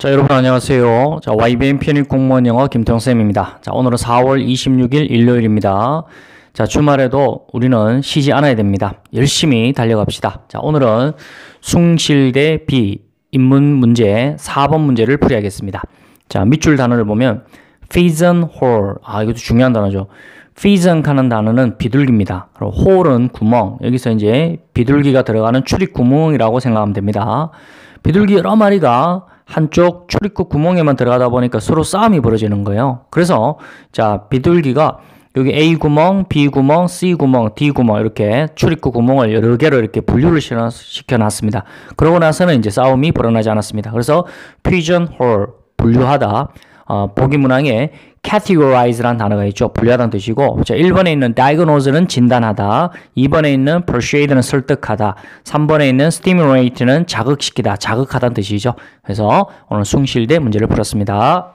자 여러분 안녕하세요. 자 YBN 편입 공무원 영어 김태형쌤입니다. 자 오늘은 4월 26일 일요일입니다. 자 주말에도 우리는 쉬지 않아야 됩니다. 열심히 달려갑시다. 자 오늘은 숭실대 비입문 문제 4번 문제를 풀이하겠습니다. 자 밑줄 단어를 보면 피전 홀. 아 이것도 중요한 단어죠. 피전 하는 단어는 비둘기입니다. 그럼 리 홀은 구멍. 여기서 이제 비둘기가 들어가는 출입 구멍이라고 생각하면 됩니다. 비둘기 여러 마리가 한쪽 출입구 구멍에만 들어가다 보니까 서로 싸움이 벌어지는 거예요. 그래서 자 비둘기가 여기 A 구멍, B 구멍, C 구멍, D 구멍 이렇게 출입구 구멍을 여러 개로 이렇게 분류를 시켜놨습니다. 그러고 나서는 이제 싸움이 벌어나지 않았습니다. 그래서 피전 홀 분류하다 어, 보기 문항에 categorize란 단어가 있죠. 분류하다는 뜻이고 자, 1번에 있는 diagnose는 진단하다 2번에 있는 persuade는 설득하다 3번에 있는 stimulate는 자극시키다 자극하다는 뜻이죠. 그래서 오늘 숭실대 문제를 풀었습니다.